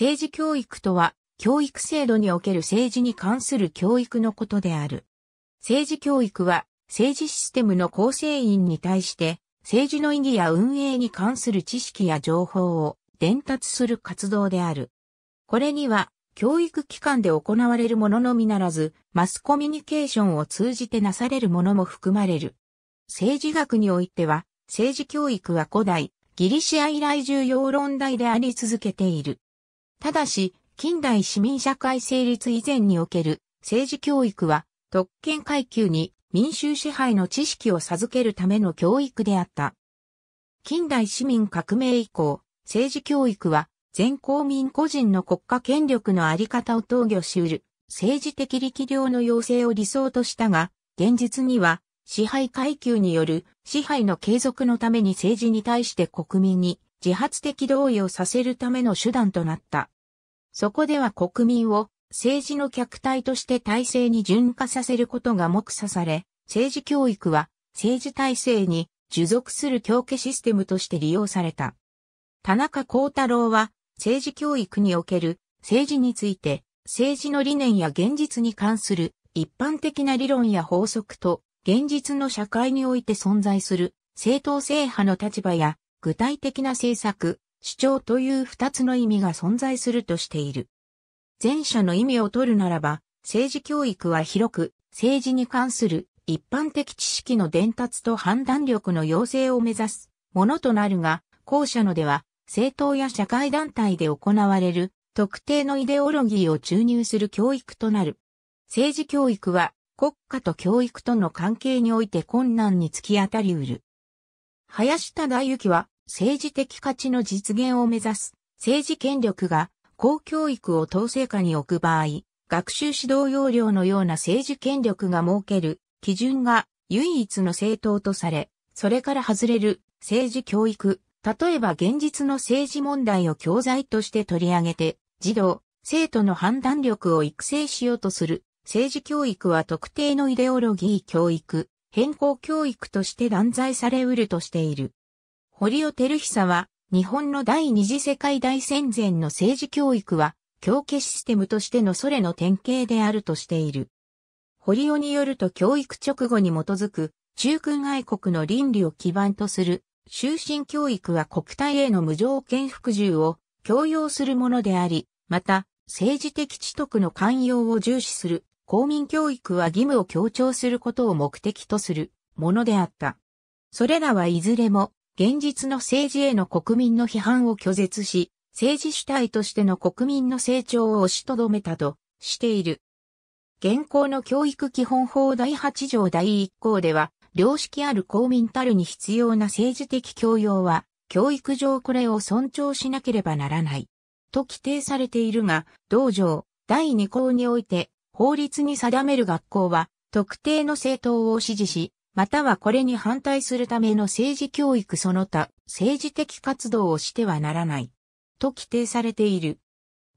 政治教育とは、教育制度における政治に関する教育のことである。政治教育は、政治システムの構成員に対して、政治の意義や運営に関する知識や情報を伝達する活動である。これには、教育機関で行われるもののみならず、マスコミュニケーションを通じてなされるものも含まれる。政治学においては、政治教育は古代、ギリシア以来重要論題であり続けている。ただし、近代市民社会成立以前における政治教育は特権階級に民衆支配の知識を授けるための教育であった。近代市民革命以降、政治教育は全公民個人の国家権力のあり方を討議しうる政治的力量の要請を理想としたが、現実には支配階級による支配の継続のために政治に対して国民に自発的同意をさせるための手段となった。そこでは国民を政治の客体として体制に順化させることが目指され、政治教育は政治体制に従属する教化システムとして利用された。田中幸太郎は政治教育における政治について政治の理念や現実に関する一般的な理論や法則と現実の社会において存在する正当性派の立場や具体的な政策、主張という二つの意味が存在するとしている。前者の意味を取るならば、政治教育は広く、政治に関する一般的知識の伝達と判断力の養成を目指すものとなるが、後者のでは、政党や社会団体で行われる特定のイデオロギーを注入する教育となる。政治教育は国家と教育との関係において困難に突き当たりうる。林忠之は政治的価値の実現を目指す政治権力が公教育を統制下に置く場合、学習指導要領のような政治権力が設ける基準が唯一の政党とされ、それから外れる政治教育、例えば現実の政治問題を教材として取り上げて、児童、生徒の判断力を育成しようとする政治教育は特定のイデオロギー教育、変更教育として断罪されうるとしている。堀尾照久は、日本の第二次世界大戦前の政治教育は、教家システムとしてのソレの典型であるとしている。堀尾によると教育直後に基づく、中空外国の倫理を基盤とする、終身教育は国体への無条件服従を強要するものであり、また、政治的知徳の寛容を重視する公民教育は義務を強調することを目的とするものであった。それらはいずれも現実の政治への国民の批判を拒絶し、政治主体としての国民の成長を押しとどめたとしている。現行の教育基本法第8条第1項では、良識ある公民たるに必要な政治的教養は、教育上これを尊重しなければならない。と規定されているが、同条第2項において、法律に定める学校は、特定の政党を支持し、またはこれに反対するための政治教育その他、政治的活動をしてはならない。と規定されている。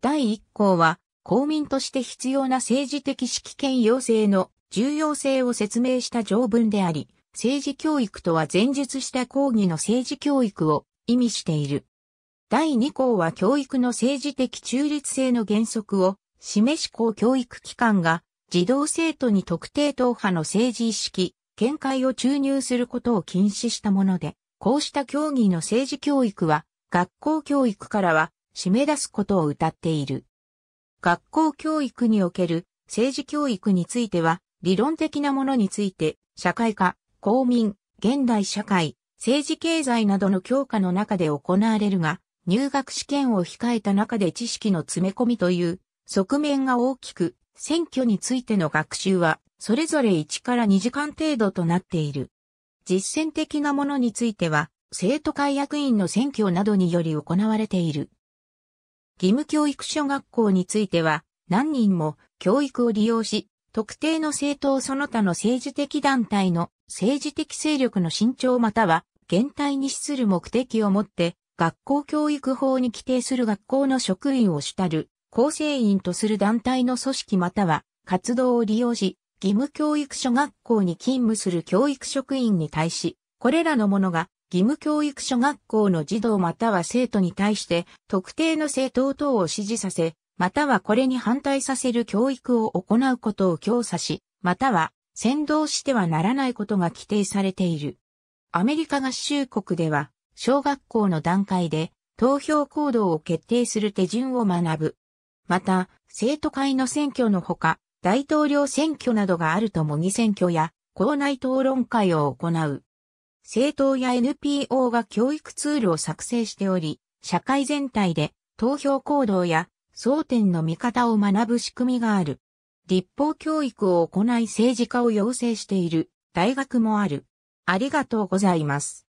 第1項は、公民として必要な政治的指揮権要請の重要性を説明した条文であり、政治教育とは前述した講義の政治教育を意味している。第2項は教育の政治的中立性の原則を示し志教育機関が児童生徒に特定党派の政治意識、見解を注入することを禁止したもので、こうした競技の政治教育は学校教育からは締め出すことを謳っている。学校教育における政治教育については、理論的なものについて、社会科、公民、現代社会、政治経済などの教科の中で行われるが、入学試験を控えた中で知識の詰め込みという側面が大きく、選挙についての学習は、それぞれ1から2時間程度となっている。実践的なものについては、生徒会役員の選挙などにより行われている。義務教育所学校については、何人も教育を利用し、特定の政党その他の政治的団体の政治的勢力の伸長または減退に資する目的をもって、学校教育法に規定する学校の職員を主たる構成員とする団体の組織または活動を利用し、義務教育所学校に勤務する教育職員に対し、これらのものが義務教育所学校の児童または生徒に対して特定の政党等を支持させ、またはこれに反対させる教育を行うことを強査し、または先導してはならないことが規定されている。アメリカ合衆国では、小学校の段階で投票行動を決定する手順を学ぶまた、生徒会の選挙のほか、大統領選挙などがあると模擬選挙や、校内討論会を行う。政党や NPO が教育ツールを作成しており、社会全体で投票行動や争点の見方を学ぶ仕組みがある。立法教育を行い政治家を養成している大学もある。ありがとうございます。